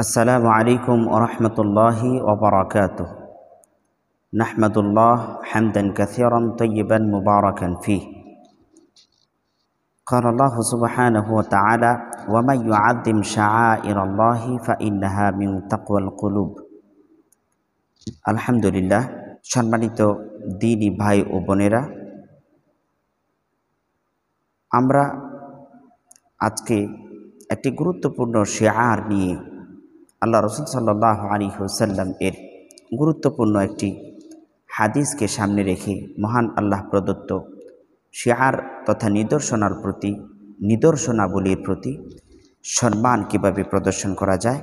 السلام عليكم ورحمة الله وبركاته نحمد الله حمدا كثيرا طيبا مباركا فيه قال الله سبحانه وتعالى ومن يعظم شعائر الله فإنها من تقوى القلوب الحمد لله সম্মানিত দিনী ভাই ও বোনেরা আমরা আজকে একটি গুরুত্বপূর্ণ শেয়ার নিয়ে আল্লাহ রসুল সাল্লাহ আলী হুসাল্লাম এর গুরুত্বপূর্ণ একটি হাদিসকে সামনে রেখে মহান আল্লাহ প্রদত্ত শেয়ার তথা নিদর্শনার প্রতি নিদর্শনাবলীর প্রতি সম্মান কিভাবে প্রদর্শন করা যায়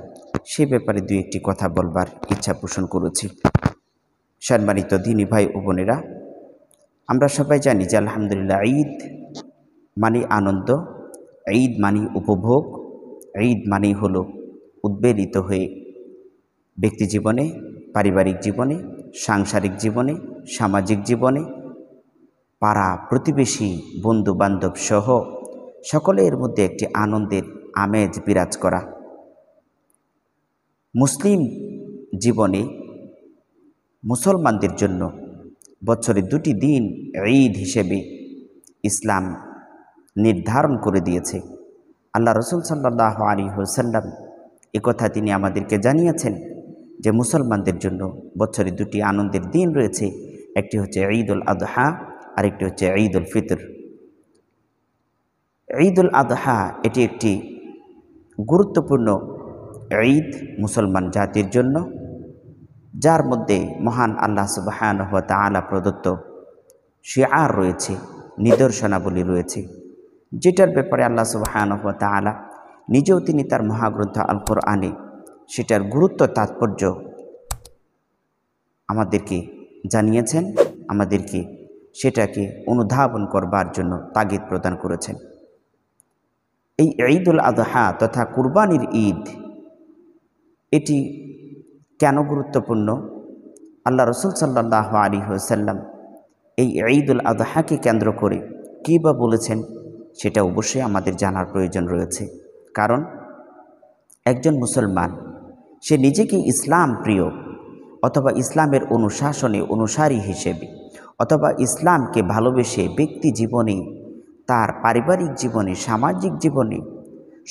সে ব্যাপারে দুই একটি কথা বলবার ইচ্ছা পোষণ করেছি সম্মানিত দিনী ভাই ও বোনেরা আমরা সবাই জানি যে আলহামদুলিল্লাহ ঈদ মানে আনন্দ ঈদ মানে উপভোগ ঈদ মানেই হলো উদ্বেলিত হয়ে ব্যক্তি জীবনে পারিবারিক জীবনে সাংসারিক জীবনে সামাজিক জীবনে পাড়া প্রতিবেশী বন্ধু বান্ধব সহ সকলের মধ্যে একটি আনন্দের আমেজ বিরাজ করা মুসলিম জীবনে মুসলমানদের জন্য বছরে দুটি দিন ঈদ হিসেবে ইসলাম নির্ধারণ করে দিয়েছে আল্লাহ রসুল সাল্লাহ আলী হোসাল্লাম কথা তিনি আমাদেরকে জানিয়েছেন যে মুসলমানদের জন্য বছরে দুটি আনন্দের দিন রয়েছে একটি হচ্ছে ঈদুল আদহা আরেকটি হচ্ছে ঈদুল ফিতর ঈদুল আদহা এটি একটি গুরুত্বপূর্ণ ঈদ মুসলমান জাতির জন্য যার মধ্যে মহান আল্লাহ সুবাহান তাআলা প্রদত্ত শিয়ার রয়েছে নিদর্শনাবলী রয়েছে যেটার ব্যাপারে আল্লাহ সুবাহান তাআলা নিজেও তিনি তার মহাগ্রন্থ আল কোরআনে সেটার গুরুত্ব তাৎপর্য আমাদেরকে জানিয়েছেন আমাদেরকে সেটাকে অনুধাবন করবার জন্য তাগিদ প্রদান করেছেন এই ঈদুল আদহা তথা কুরবানির ঈদ এটি কেন গুরুত্বপূর্ণ আল্লাহ রসুল সাল্লাহ আলী হুসাল্লাম এই ঈদুল আদহাকে কেন্দ্র করে কী বা বলেছেন সেটা অবশ্যই আমাদের জানার প্রয়োজন রয়েছে কারণ একজন মুসলমান সে নিজেকে ইসলাম প্রিয় অথবা ইসলামের অনুশাসনে অনুসারী হিসেবে অথবা ইসলামকে ভালোবেসে ব্যক্তি জীবনে তার পারিবারিক জীবনে সামাজিক জীবনে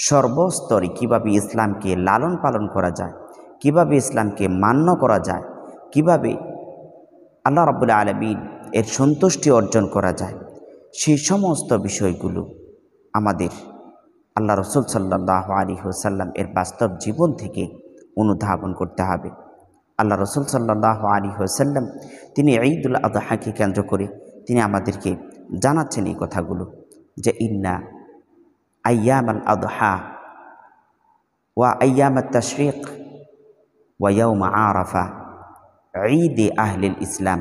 সর্বস্তরে কিভাবে ইসলামকে লালন পালন করা যায় কিভাবে ইসলামকে মান্য করা যায় কিভাবে আল্লাহ রবুল্লা আলমিন এর সন্তুষ্টি অর্জন করা যায় সেই সমস্ত বিষয়গুলো আমাদের আল্লাহ রাসূল সাল্লাল্লাহু আলাইহি ওয়াসাল্লাম এর বাস্তব জীবন থেকে অনুধাবন করতে হবে আল্লাহ রাসূল সাল্লাল্লাহু আলাইহি ওয়াসাল্লাম তিনি ঈদুল আদাহাকে কেন্দ্র করে তিনি আমাদেরকে জানাচ্ছেন এই কথাগুলো যে ইন্না আয়াম আল আদহা ওয়া তাশরীক ওয়া ইয়াউম আরাফা ঈদ আহলে ইসলাম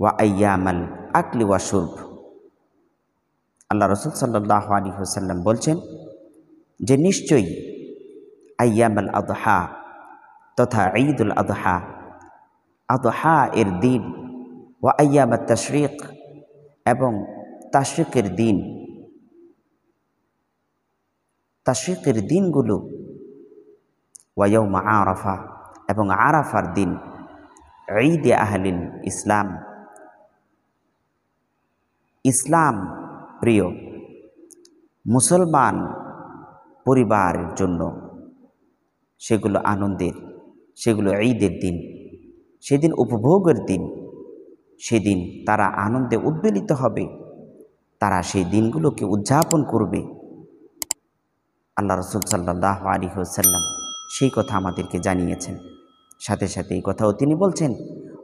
ওয়া আয়াম আল আকলি ওয়া শুরব আল্লাহ রসুল সাল্লাহ আলী হোসাল্লাম বলছেন যে নিশ্চয়ই আয়াম আল আদহা তথা ঈদুল আদহা আদহা এর দিন ও আয়াম তশরিক এবং তাশরিকের দিন তাশরিকের দিনগুলো ওয়াইমা আরাফা এবং আরাফার দিন ঈদ আহলিল ইসলাম ইসলাম প্রিয় মুসলমান পরিবারের জন্য সেগুলো আনন্দের সেগুলো ঈদের দিন সেদিন উপভোগের দিন সেদিন তারা আনন্দে উদ্বেলিত হবে তারা সেই দিনগুলোকে উদযাপন করবে আল্লাহ রসুল সাল্লাহ আলী হোসাল্লাম সেই কথা আমাদেরকে জানিয়েছেন সাথে সাথে এই কথাও তিনি বলছেন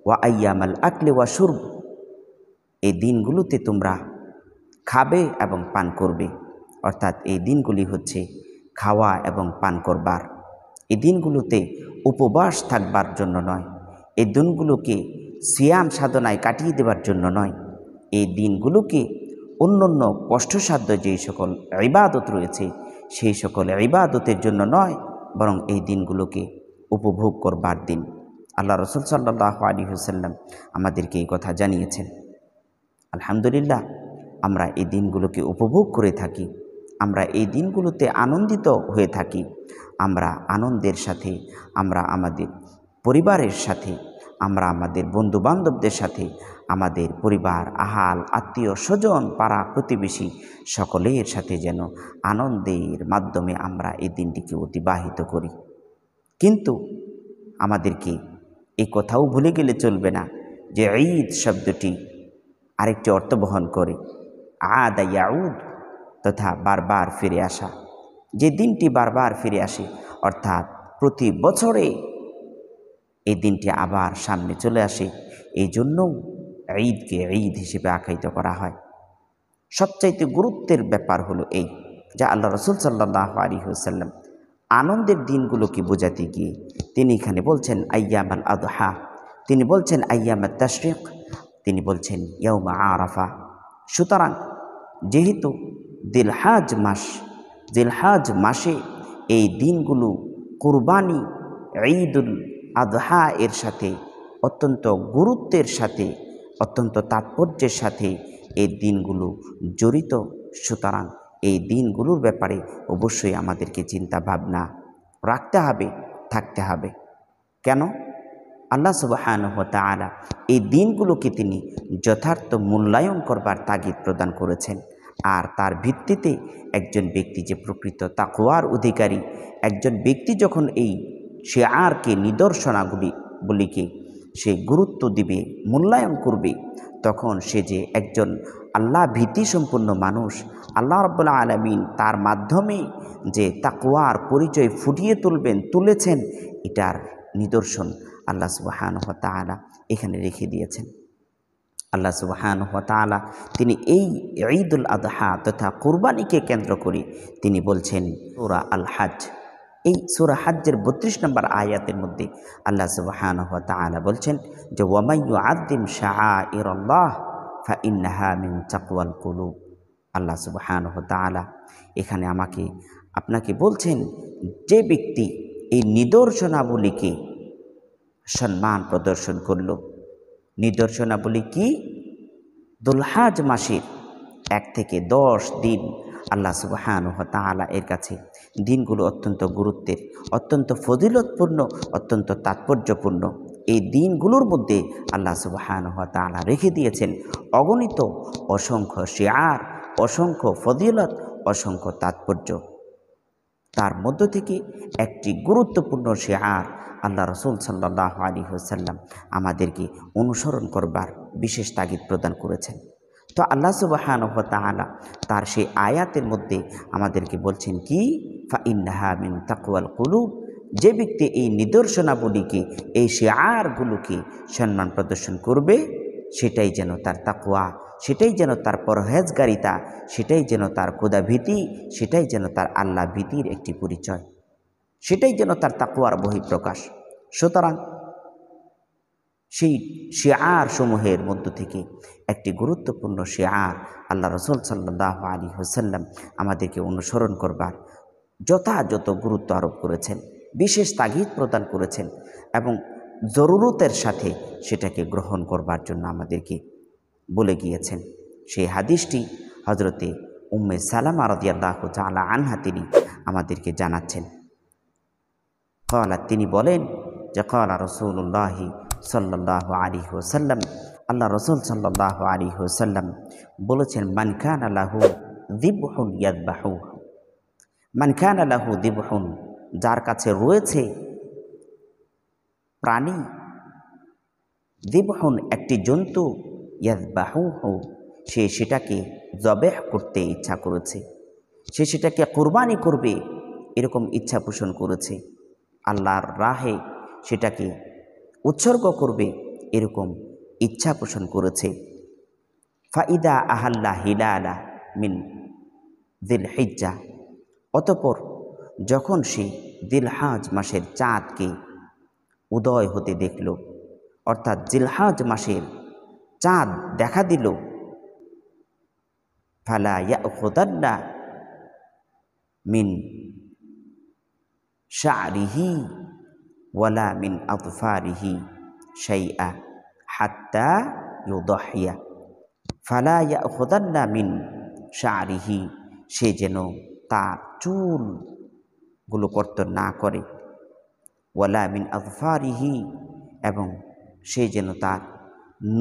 ওয়া আইয়ামাল আকলে ওয়া সুরব এই দিনগুলোতে তোমরা খাবে এবং পান করবে অর্থাৎ এই দিনগুলি হচ্ছে খাওয়া এবং পান করবার এই দিনগুলোতে উপবাস থাকবার জন্য নয় এই দিনগুলোকে সিয়াম সাধনায় কাটিয়ে দেবার জন্য নয় এই দিনগুলোকে অন্য অন্য কষ্টসাধ্য যেই সকল ইবাদত রয়েছে সেই সকল ইবাদতের জন্য নয় বরং এই দিনগুলোকে উপভোগ করবার দিন আল্লাহ রসুল সাল্লাহ আলী হুসাল্লাম আমাদেরকে এই কথা জানিয়েছেন আলহামদুলিল্লাহ আমরা এই দিনগুলোকে উপভোগ করে থাকি আমরা এই দিনগুলোতে আনন্দিত হয়ে থাকি আমরা আনন্দের সাথে আমরা আমাদের পরিবারের সাথে আমরা আমাদের বন্ধুবান্ধবদের সাথে আমাদের পরিবার আহাল আত্মীয় স্বজন পাড়া প্রতিবেশী সকলের সাথে যেন আনন্দের মাধ্যমে আমরা এই দিনটিকে অতিবাহিত করি কিন্তু আমাদেরকে এ কথাও ভুলে গেলে চলবে না যে ঈদ শব্দটি আরেকটি অর্থ বহন করে আদা ইয়াউদ তথা বারবার ফিরে আসা যে দিনটি বারবার ফিরে আসে অর্থাৎ প্রতি বছরে এই দিনটি আবার সামনে চলে আসে এই জন্য ঈদকে ঈদ হিসেবে আখ্যায়িত করা হয় সবচাইতে গুরুত্বের ব্যাপার হলো এই যা আল্লাহ রসুল সাল্লাহ আলী হুসাল্লাম আনন্দের দিনগুলোকে বোঝাতে গিয়ে তিনি এখানে বলছেন আইয়াম আল আদহা তিনি বলছেন আইয়াম আল তাশরিক তিনি বলছেন ইয়ৌমা আরাফা সুতরাং যেহেতু দিলহাজ মাস দিলহাজ মাসে এই দিনগুলো কুরবানি ঈদুল আদহা এর সাথে অত্যন্ত গুরুত্বের সাথে অত্যন্ত তাৎপর্যের সাথে এই দিনগুলো জড়িত সুতরাং এই দিনগুলোর ব্যাপারে অবশ্যই আমাদেরকে চিন্তা ভাবনা রাখতে হবে থাকতে হবে কেন আল্লাহ সুবাহান হতালা এই দিনগুলোকে তিনি যথার্থ মূল্যায়ন করবার তাগিদ প্রদান করেছেন আর তার ভিত্তিতে একজন ব্যক্তি যে প্রকৃত তাকোয়ার অধিকারী একজন ব্যক্তি যখন এই সে আরকে নিদর্শনাগুলি বলিকে সে গুরুত্ব দিবে মূল্যায়ন করবে তখন সে যে একজন আল্লাহ ভীতি সম্পন্ন মানুষ আল্লাহ রব্বুল্লা আলমিন তার মাধ্যমে যে তাকোয়ার পরিচয় ফুটিয়ে তুলবেন তুলেছেন এটার নিদর্শন আল্লাহ সুবাহান হতালা এখানে রেখে দিয়েছেন আল্লাহ সুবাহান হতালা তিনি এই ঈদুল আদহা তথা কোরবানিকে কেন্দ্র করে তিনি বলছেন সুরা আল হাজ এই সুরা হাজ্যের বত্রিশ নম্বর আয়াতের মধ্যে আল্লাহ সুবাহান হতালা বলছেন যে ওয়ামাইয়ু আদিম শাহ ইরল্লাহ ফা ইন্নাহা মিন চাকুয়াল কুলু আল্লাহ সুবাহান হতালা এখানে আমাকে আপনাকে বলছেন যে ব্যক্তি এই নিদর্শনাবলীকে সম্মান প্রদর্শন করল নিদর্শনাবলী কি দুলহাজ মাসির এক থেকে দশ দিন আল্লাহ সুবাহান তালা এর কাছে দিনগুলো অত্যন্ত গুরুত্বের অত্যন্ত ফজিলতপূর্ণ অত্যন্ত তাৎপর্যপূর্ণ এই দিনগুলোর মধ্যে আল্লাহ সুবাহান তালা রেখে দিয়েছেন অগণিত অসংখ্য শেয়ার অসংখ্য ফজিলত অসংখ্য তাৎপর্য তার মধ্য থেকে একটি গুরুত্বপূর্ণ শেয়ার আল্লাহ রসুল সাল্লাহ আলী হোসাল্লাম আমাদেরকে অনুসরণ করবার বিশেষ তাগিদ প্রদান করেছেন তো আল্লাহ সুবাহান তাহলা তার সেই আয়াতের মধ্যে আমাদেরকে বলছেন কি ফাইন্নাহা মিন তাকুয়াল কুলুব যে ব্যক্তি এই নিদর্শনাবলীকে এই সে আরগুলোকে সম্মান প্রদর্শন করবে সেটাই যেন তার তাকুয়া সেটাই যেন তার পরহেজগারিতা সেটাই যেন তার কোদাভীতি সেটাই যেন তার আল্লাহ ভীতির একটি পরিচয় সেটাই যেন তার তাকুয়ার বহিঃপ্রকাশ সুতরাং সেই আর সমূহের মধ্য থেকে একটি গুরুত্বপূর্ণ শেয়ার আল্লাহ রসুল সাল্লাহ আলী হোসাল্লাম আমাদেরকে অনুসরণ করবার যথাযথ গুরুত্ব আরোপ করেছেন বিশেষ তাগিদ প্রদান করেছেন এবং জরুরতের সাথে সেটাকে গ্রহণ করবার জন্য আমাদেরকে বলে গিয়েছেন সেই হাদিসটি হজরতে উম্মে সালাম আরদিয়াল্লাহ দাহ আনহা তিনি আমাদেরকে জানাচ্ছেন কালা তিনি বলেন যে কালা রসুল্লাহি সাল্লাহ আলী হোসাল্লাম আল্লাহ রসুল সাল্লাহ আলী হোসাল্লাম বলেছেন মানখান আল্লাহু দিবহুন ইয়াদবাহু মানখান আল্লাহু দিবহুন যার কাছে রয়েছে প্রাণী দিবহন একটি জন্তু ইয়াদবাহু সে সেটাকে জবেহ করতে ইচ্ছা করেছে সে সেটাকে কোরবানি করবে এরকম ইচ্ছা পোষণ করেছে আল্লাহর রাহে সেটাকে উৎসর্গ করবে এরকম ইচ্ছা পোষণ করেছে ফাইদা আহাল্লা হিলালা মিন দিল হিজ্জা অতপর যখন সে দিলহাজ মাসের চাঁদকে উদয় হতে দেখল অর্থাৎ জিলহাজ মাসের চাঁদ দেখা দিল ফালা ইয়া মিন শাহরিহি ওয়ালা মিন আতফারিহি শাইআ হাত্তা ইউদহিয়া ফালা ইয়াহুদান্না মিন শাহরিহি সে যেন তার চুলগুলো কর্তন না করে ওয়ালা মিন আতফারিহি এবং সে যেন তার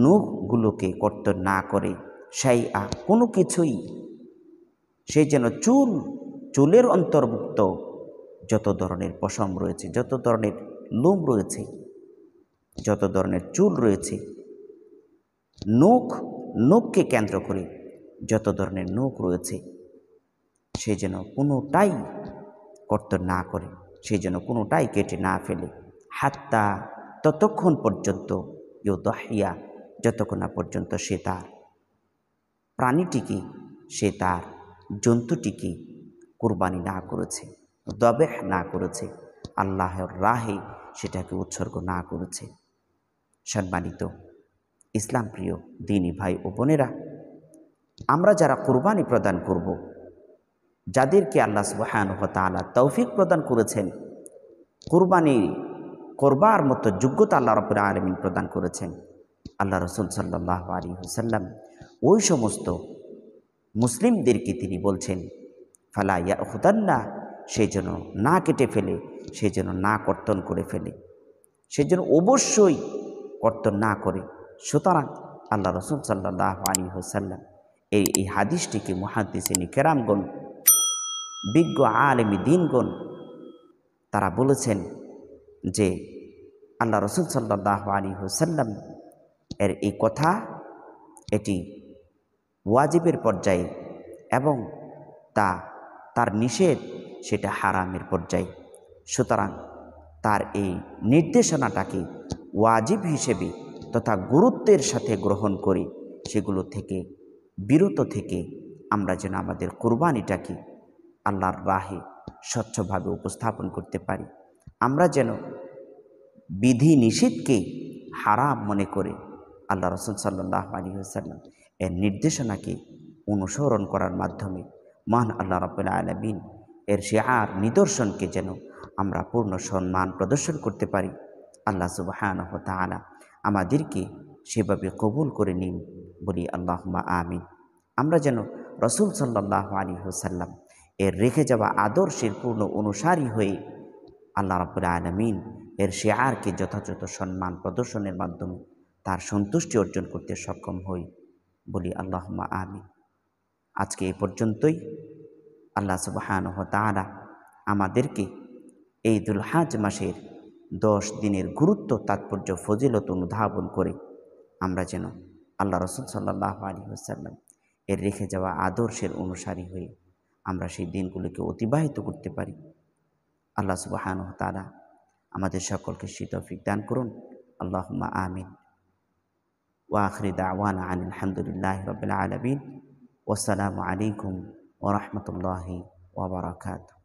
নখগুলোকে কর্তন না করে সেই আ কোনো কিছুই সে যেন চুল চুলের অন্তর্ভুক্ত যত ধরনের পশম রয়েছে যত ধরনের লোম রয়েছে যত ধরনের চুল রয়েছে নখ নখকে কেন্দ্র করে যত ধরনের নখ রয়েছে সে যেন কোনোটাই কর্তন না করে সে যেন কোনোটাই কেটে না ফেলে হাত্তা ততক্ষণ পর্যন্ত ইউ দহিয়া যতক্ষণ না পর্যন্ত সে তার প্রাণীটিকে সে তার জন্তুটিকে কোরবানি না করেছে দবেহ না করেছে আল্লাহর রাহে সেটাকে উৎসর্গ না করেছে সম্মানিত ইসলাম প্রিয় দিনী ভাই ও বোনেরা আমরা যারা কোরবানি প্রদান করব যাদেরকে আল্লাহ সুবাহান হতালা তৌফিক প্রদান করেছেন কোরবানি করবার মতো যোগ্যতা আল্লাহ রপুর আলমিন প্রদান করেছেন আল্লাহ রসুল সাল্লাহ আলী হুসাল্লাম ওই সমস্ত মুসলিমদেরকে তিনি বলছেন ফালাইয়া হুদান্না সেই জন্য না কেটে ফেলে সেই জন্য না কর্তন করে ফেলে সেই জন্য অবশ্যই কর্তন না করে সুতরাং আল্লাহ রসুল সাল্লাহ আলী হোসাল্লাম এই এই হাদিসটিকে মহাদিসিনী কেরামগণ বিজ্ঞ আলেমী দিনগণ তারা বলেছেন যে আল্লাহ রসুল সাল্লাহ আলী হোসাল্লাম এর এই কথা এটি ওয়াজিবের পর্যায়ে এবং তা তার নিষেধ সেটা হারামের পর্যায়ে সুতরাং তার এই নির্দেশনাটাকে ওয়াজিব হিসেবে তথা গুরুত্বের সাথে গ্রহণ করে সেগুলো থেকে বিরত থেকে আমরা যেন আমাদের কোরবানিটাকে আল্লাহর রাহে স্বচ্ছভাবে উপস্থাপন করতে পারি আমরা যেন বিধি নিষেধকে হারাম মনে করে আল্লাহ রসুল সাল্লাহ আলী হাসাল্লাম এর নির্দেশনাকে অনুসরণ করার মাধ্যমে মহান আল্লাহ রবিন আলমিন এর শেয়ার নিদর্শনকে যেন আমরা পূর্ণ সম্মান প্রদর্শন করতে পারি আল্লাহ সুবাহান তালা আমাদেরকে সেভাবে কবুল করে নিন বলি আল্লাহমা আমিন আমরা যেন রসুল সাল্লাহ আলী হোসাল্লাম এর রেখে যাওয়া আদর্শের পূর্ণ অনুসারী হয়ে আল্লাহ রাবুল আলমিন এর শেয়ারকে যথাযথ সম্মান প্রদর্শনের মাধ্যমে তার সন্তুষ্টি অর্জন করতে সক্ষম হই বলি আল্লাহমা আমিন আজকে এ পর্যন্তই আল্লাহ সুবাহান তাহারা আমাদেরকে এই দুলহাজ মাসের দশ দিনের গুরুত্ব তাৎপর্য ফজিলত অনুধাবন করে আমরা যেন আল্লাহ রসুল সাল্লাহ আলী আসাল্লাম এর রেখে যাওয়া আদর্শের অনুসারী হয়ে আমরা সেই দিনগুলোকে অতিবাহিত করতে পারি আল্লাহ সুবাহান তালা আমাদের সকলকে শীতফিক দান করুন আল্লাহ আমিন ওয়াখরিদা দাওয়ান আন আলহামদুলিল্লাহ রবিল আলমিন ওসালামু আলাইকুম ورحمة الله وبركاته